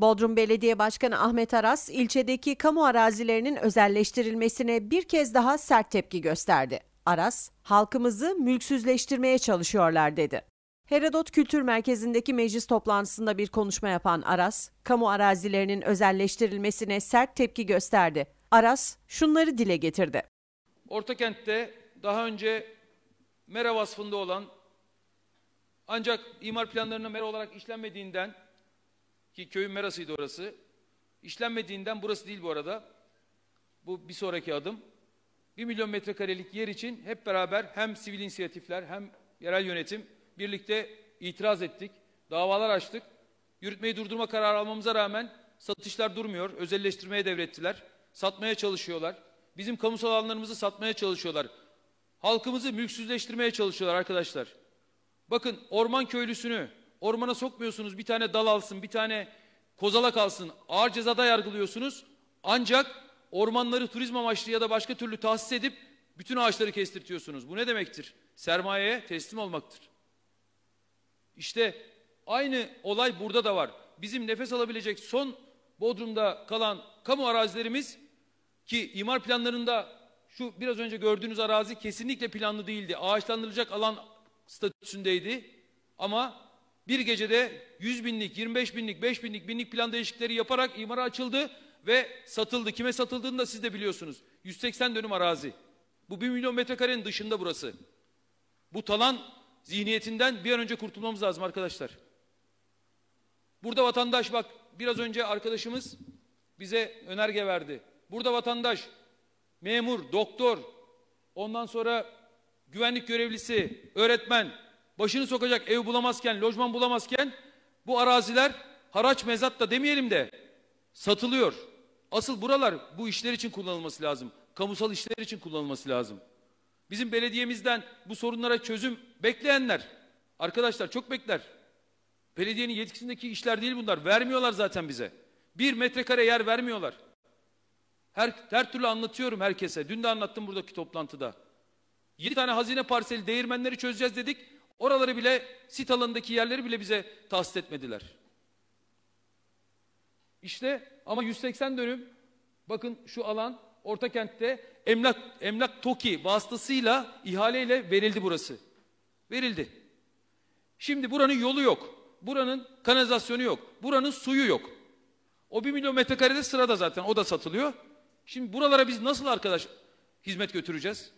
Bodrum Belediye Başkanı Ahmet Aras, ilçedeki kamu arazilerinin özelleştirilmesine bir kez daha sert tepki gösterdi. Aras, halkımızı mülksüzleştirmeye çalışıyorlar dedi. Herodot Kültür Merkezi'ndeki meclis toplantısında bir konuşma yapan Aras, kamu arazilerinin özelleştirilmesine sert tepki gösterdi. Aras şunları dile getirdi. Ortakent'te daha önce mera vasfında olan ancak imar planlarına mera olarak işlenmediğinden ki köyün merasıydı orası. İşlenmediğinden burası değil bu arada. Bu bir sonraki adım. Bir milyon metrekarelik yer için hep beraber hem sivil inisiyatifler hem yerel yönetim birlikte itiraz ettik. Davalar açtık. Yürütmeyi durdurma kararı almamıza rağmen satışlar durmuyor. Özelleştirmeye devrettiler. Satmaya çalışıyorlar. Bizim kamusal alanlarımızı satmaya çalışıyorlar. Halkımızı mülksüzleştirmeye çalışıyorlar arkadaşlar. Bakın orman köylüsünü, Ormana sokmuyorsunuz bir tane dal alsın, bir tane kozalak alsın. Ağır cezada yargılıyorsunuz. Ancak ormanları turizm amaçlı ya da başka türlü tahsis edip bütün ağaçları kestirtiyorsunuz. Bu ne demektir? Sermayeye teslim olmaktır. İşte aynı olay burada da var. Bizim nefes alabilecek son Bodrum'da kalan kamu arazilerimiz ki imar planlarında şu biraz önce gördüğünüz arazi kesinlikle planlı değildi. Ağaçlandırılacak alan statüsündeydi. Ama bir gecede 100 binlik, 25 binlik, 5 binlik, binlik plan değişikleri yaparak imara açıldı ve satıldı. Kime satıldığını da siz de biliyorsunuz. 180 dönüm arazi. Bu 1 milyon metrekarenin dışında burası. Bu talan zihniyetinden bir an önce kurtulmamız lazım arkadaşlar. Burada vatandaş bak biraz önce arkadaşımız bize önerge verdi. Burada vatandaş, memur, doktor, ondan sonra güvenlik görevlisi, öğretmen, başını sokacak ev bulamazken, lojman bulamazken bu araziler haraç mezat da demeyelim de satılıyor. Asıl buralar bu işler için kullanılması lazım. Kamusal işler için kullanılması lazım. Bizim belediyemizden bu sorunlara çözüm bekleyenler, arkadaşlar çok bekler. Belediyenin yetkisindeki işler değil bunlar. Vermiyorlar zaten bize. Bir metrekare yer vermiyorlar. Her, her türlü anlatıyorum herkese. Dün de anlattım buradaki toplantıda. Yedi tane hazine parseli değirmenleri çözeceğiz dedik. Oraları bile sit alanındaki yerleri bile bize tahsis etmediler. İşte ama 180 dönüm bakın şu alan Ortakent'te emlak emlak TOKİ vasıtasıyla ihaleyle verildi burası. Verildi. Şimdi buranın yolu yok. Buranın kanalizasyonu yok. Buranın suyu yok. O bir milyon metrekarede sırada zaten o da satılıyor. Şimdi buralara biz nasıl arkadaş hizmet götüreceğiz?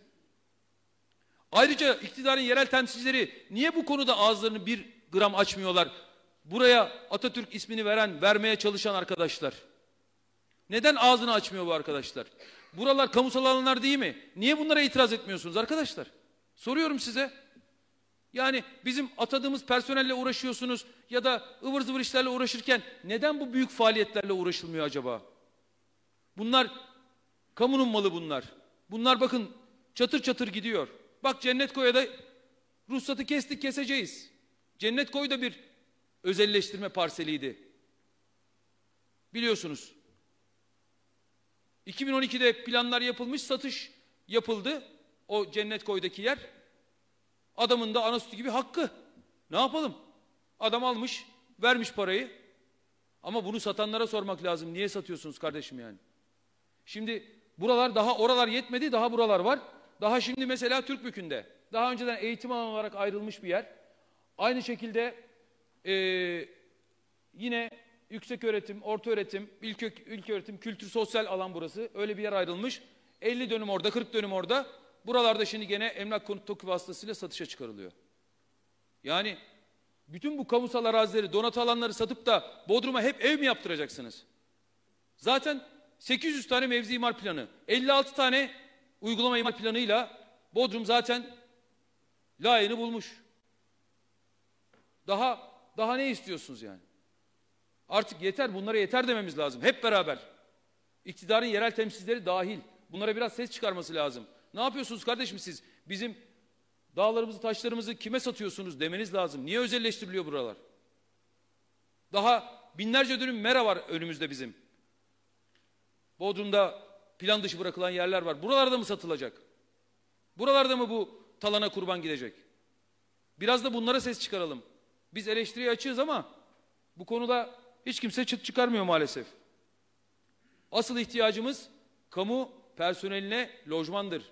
Ayrıca iktidarın yerel temsilcileri niye bu konuda ağızlarını bir gram açmıyorlar? Buraya Atatürk ismini veren, vermeye çalışan arkadaşlar. Neden ağzını açmıyor bu arkadaşlar? Buralar kamusal alanlar değil mi? Niye bunlara itiraz etmiyorsunuz arkadaşlar? Soruyorum size. Yani bizim atadığımız personelle uğraşıyorsunuz ya da ıvır zıvır işlerle uğraşırken neden bu büyük faaliyetlerle uğraşılmıyor acaba? Bunlar kamunun malı bunlar. Bunlar bakın çatır çatır gidiyor. Bak Cennet Koyu'da ruhsatı kestik keseceğiz. Cennet Koyu da bir özelleştirme parseliydi. Biliyorsunuz. 2012'de planlar yapılmış, satış yapıldı. O Cennet Koyu'daki yer. Adamın da ana sütü gibi hakkı. Ne yapalım? Adam almış, vermiş parayı. Ama bunu satanlara sormak lazım. Niye satıyorsunuz kardeşim yani? Şimdi buralar daha oralar yetmedi, daha buralar var. Daha şimdi mesela Türkbükü'nde daha önceden eğitim alanı olarak ayrılmış bir yer. Aynı şekilde e, yine yüksek öğretim, orta öğretim, ilk, ilk öğretim, kültür, sosyal alan burası. Öyle bir yer ayrılmış. 50 dönüm orada, 40 dönüm orada. Buralarda şimdi gene emlak konut toku vasıtasıyla satışa çıkarılıyor. Yani bütün bu kamusal arazileri, donatı alanları satıp da Bodrum'a hep ev mi yaptıracaksınız? Zaten 800 tane mevzi imar planı, 56 tane uygulama imar planıyla Bodrum zaten layığını bulmuş. Daha daha ne istiyorsunuz yani? Artık yeter bunlara yeter dememiz lazım hep beraber. İktidarın yerel temsilcileri dahil bunlara biraz ses çıkarması lazım. Ne yapıyorsunuz kardeşim siz? Bizim dağlarımızı, taşlarımızı kime satıyorsunuz demeniz lazım. Niye özelleştiriliyor buralar? Daha binlerce dönüm mera var önümüzde bizim. Bodrum'da plan dışı bırakılan yerler var. Buralarda mı satılacak? Buralarda mı bu talana kurban gidecek? Biraz da bunlara ses çıkaralım. Biz eleştiriye açığız ama bu konuda hiç kimse çıt çıkarmıyor maalesef. Asıl ihtiyacımız kamu personeline lojmandır.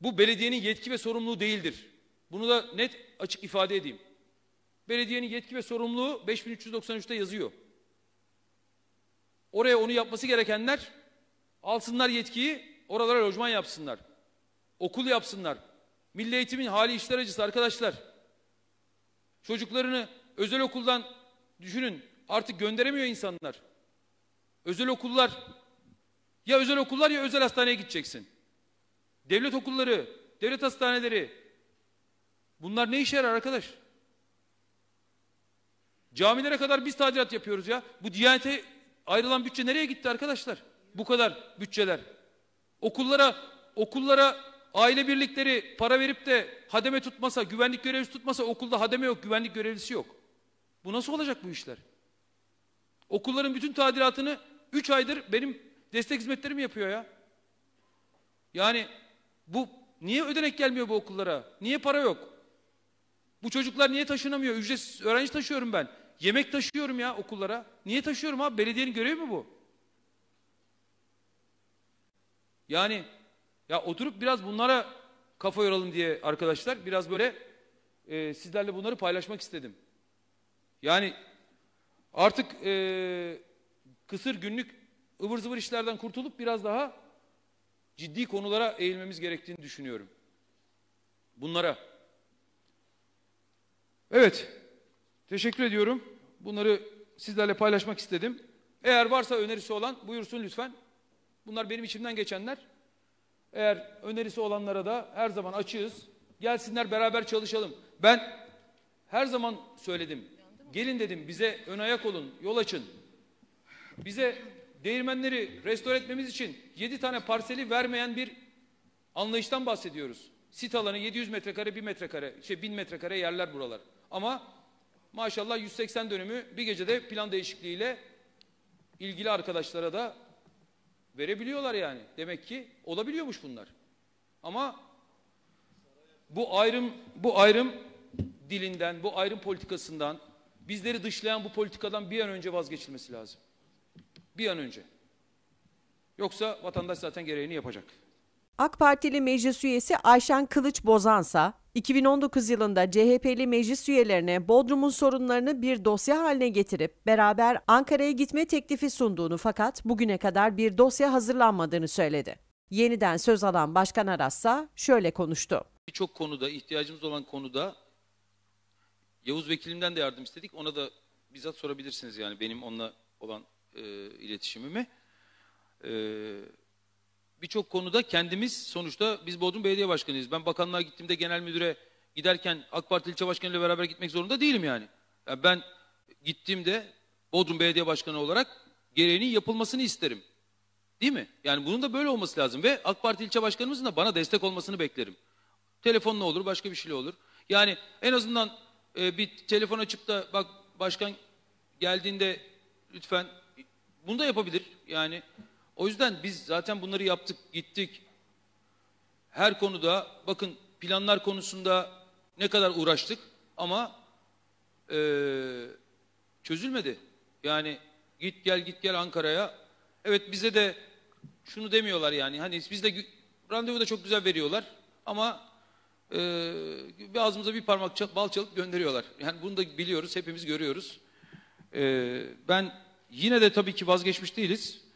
Bu belediyenin yetki ve sorumluluğu değildir. Bunu da net açık ifade edeyim. Belediyenin yetki ve sorumluluğu 5393'te yazıyor. Oraya onu yapması gerekenler Alsınlar yetkiyi oralara lojman yapsınlar. Okul yapsınlar. Milli eğitimin hali işler acısı arkadaşlar. Çocuklarını özel okuldan düşünün artık gönderemiyor insanlar. Özel okullar ya özel okullar ya özel hastaneye gideceksin. Devlet okulları, devlet hastaneleri bunlar ne işe yarar arkadaş? Camilere kadar biz tadilat yapıyoruz ya. Bu Diyanet'e ayrılan bütçe nereye gitti arkadaşlar? Bu kadar bütçeler. Okullara okullara aile birlikleri para verip de hademe tutmasa, güvenlik görevlisi tutmasa okulda hademe yok, güvenlik görevlisi yok. Bu nasıl olacak bu işler? Okulların bütün tadilatını 3 aydır benim destek hizmetlerim yapıyor ya. Yani bu niye ödenek gelmiyor bu okullara? Niye para yok? Bu çocuklar niye taşınamıyor? Ücretsiz öğrenci taşıyorum ben. Yemek taşıyorum ya okullara. Niye taşıyorum ha? Belediyenin görevi mi bu? Yani ya oturup biraz bunlara kafa yoralım diye arkadaşlar biraz böyle e, sizlerle bunları paylaşmak istedim. Yani artık e, kısır günlük ıvır zıvır işlerden kurtulup biraz daha ciddi konulara eğilmemiz gerektiğini düşünüyorum. Bunlara. Evet. Teşekkür ediyorum. Bunları sizlerle paylaşmak istedim. Eğer varsa önerisi olan buyursun lütfen. Bunlar benim içimden geçenler. Eğer önerisi olanlara da her zaman açığız. Gelsinler beraber çalışalım. Ben her zaman söyledim. Gelin dedim bize ön ayak olun, yol açın. Bize değirmenleri restore etmemiz için yedi tane parseli vermeyen bir anlayıştan bahsediyoruz. Sit alanı 700 metrekare, 1 metrekare, şey 1000 metrekare yerler buralar. Ama maşallah 180 dönümü bir gecede plan değişikliğiyle ilgili arkadaşlara da Verebiliyorlar yani. Demek ki olabiliyormuş bunlar. Ama bu ayrım bu ayrım dilinden, bu ayrım politikasından bizleri dışlayan bu politikadan bir an önce vazgeçilmesi lazım. Bir an önce. Yoksa vatandaş zaten gereğini yapacak. AK Partili meclis üyesi Ayşen Kılıç Bozansa 2019 yılında CHP'li meclis üyelerine Bodrum'un sorunlarını bir dosya haline getirip beraber Ankara'ya gitme teklifi sunduğunu fakat bugüne kadar bir dosya hazırlanmadığını söyledi. Yeniden söz alan Başkan Arassa şöyle konuştu. Birçok konuda, ihtiyacımız olan konuda Yavuz Vekilim'den de yardım istedik. Ona da bizzat sorabilirsiniz yani benim onunla olan e, iletişimimi. E, birçok konuda kendimiz sonuçta biz Bodrum Belediye Başkanıyız. Ben bakanlığa gittiğimde genel müdüre giderken AK Parti ilçe başkanıyla beraber gitmek zorunda değilim yani. yani ben gittiğimde Bodrum Belediye Başkanı olarak gereğinin yapılmasını isterim. Değil mi? Yani bunun da böyle olması lazım ve AK Parti ilçe başkanımızın da bana destek olmasını beklerim. Telefon ne olur, başka bir şey olur. Yani en azından e, bir telefon açıp da bak başkan geldiğinde lütfen bunu da yapabilir. Yani o yüzden biz zaten bunları yaptık, gittik. Her konuda bakın planlar konusunda ne kadar uğraştık ama e, çözülmedi. Yani git gel git gel Ankara'ya. Evet bize de şunu demiyorlar yani hani biz de randevu da çok güzel veriyorlar ama e, ee, ağzımıza bir parmak çal, bal çalıp gönderiyorlar. Yani bunu da biliyoruz, hepimiz görüyoruz. E, ben yine de tabii ki vazgeçmiş değiliz.